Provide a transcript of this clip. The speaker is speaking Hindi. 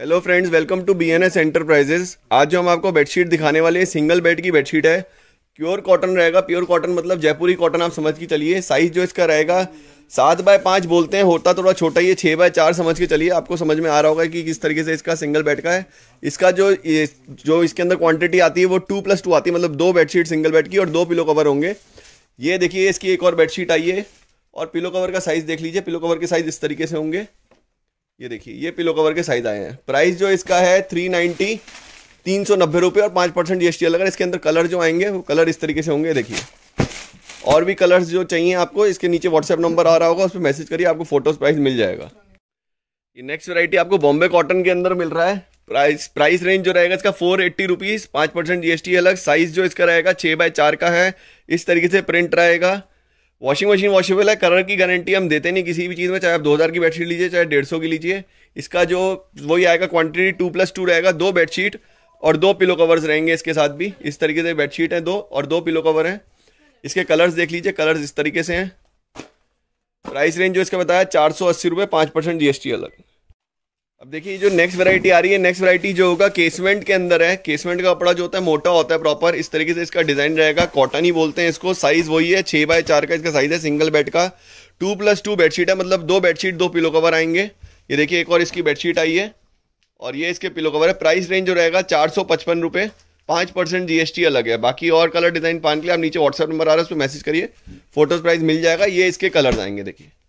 hello friends welcome to B N S enterprises आज जो हम आपको बेडशीट दिखाने वाले हैं सिंगल बेड की बेडशीट है प्योर कॉटन रहेगा प्योर कॉटन मतलब जयपुरी कॉटन आप समझ के चलिए साइज जो इसका रहेगा सात बाय पाँच बोलते हैं होता थोड़ा छोटा ही है छः बाय चार समझ के चलिए आपको समझ में आ रहा होगा कि किस तरीके से इसका सिंगल बेड का है इसका जो जो इसके अंदर क्वांटिटी आती है वो टू प्लस टू आती है मतलब दो बेडशीट सिंगल बेड की और दो पिलो कवर होंगे ये देखिए इसकी एक और बेडशीट आई है और पिलो कवर का साइज़ देख लीजिए पिलो कवर के साइज़ इस तरीके से होंगे ये देखिए ये पिलो कवर के साइज आए हैं प्राइस जो इसका है थ्री नाइन्टी तीन सौ नब्बे रुपये और पाँच परसेंट जी एस टी इसके अंदर कलर जो आएंगे वो कलर इस तरीके से होंगे देखिए और भी कलर्स जो चाहिए आपको इसके नीचे व्हाट्सएप नंबर आ रहा होगा उस पर मैसेज करिए आपको फोटोज प्राइस मिल जाएगा ये नेक्स्ट वेराइटी आपको बॉम्बे कॉटन के अंदर मिल रहा है प्राइस प्राइस रेंज जो रहेगा इसका फोर एट्टी रुपीज़ पाँच परसेंट जी एस टी अलग साइज़ जो इसका रहेगा छः बाय चार का है इस तरीके से प्रिंट रहेगा वॉशिंग मशीन वॉशेबल है कलर की गारंटी हम देते नहीं किसी भी चीज़ में चाहे आप 2000 की बेडशीट लीजिए चाहे 150 की लीजिए इसका जो वही आएगा क्वांटिटी टू प्लस टू रहेगा दो बेडशीट और दो पिलो कवर्स रहेंगे इसके साथ भी इस तरीके से बेडशीट हैं दो और दो पिलो कवर हैं इसके कलर्स देख लीजिए कलर्स इस तरीके से हैं प्राइस रेंज जो इसका बताया चार सौ अस्सी रुपये पाँच परसेंट जी अलग अब देखिए जो नेक्स्ट वैरायटी आ रही है नेक्स्ट वैरायटी जो होगा केसमेंट के अंदर है केसमेंट का कपड़ा जो होता है मोटा होता है प्रॉपर इस तरीके से इसका डिजाइन रहेगा कॉटन ही बोलते हैं इसको साइज वही है छः बाय चार का इसका साइज है सिंगल बेड का टू प्लस टू बेडशीट है मतलब दो बेडशीट दो पिलो कवर आएंगे ये देखिए एक और इसकी बेडशीट आई है और ये इसके पिलो कवर है प्राइस रेंज जो रहेगा चार सौ पचपन रुपये पाँच परसेंट जीएसटी अलग है बाकी और कलर डिज़ाइन पाने के लिए आप नीचे व्हाट्सअप नंबर आ रहा है उसमें मैसेज करिए फोटोज प्राइस मिल जाएगा ये इसके कलर आएंगे देखिए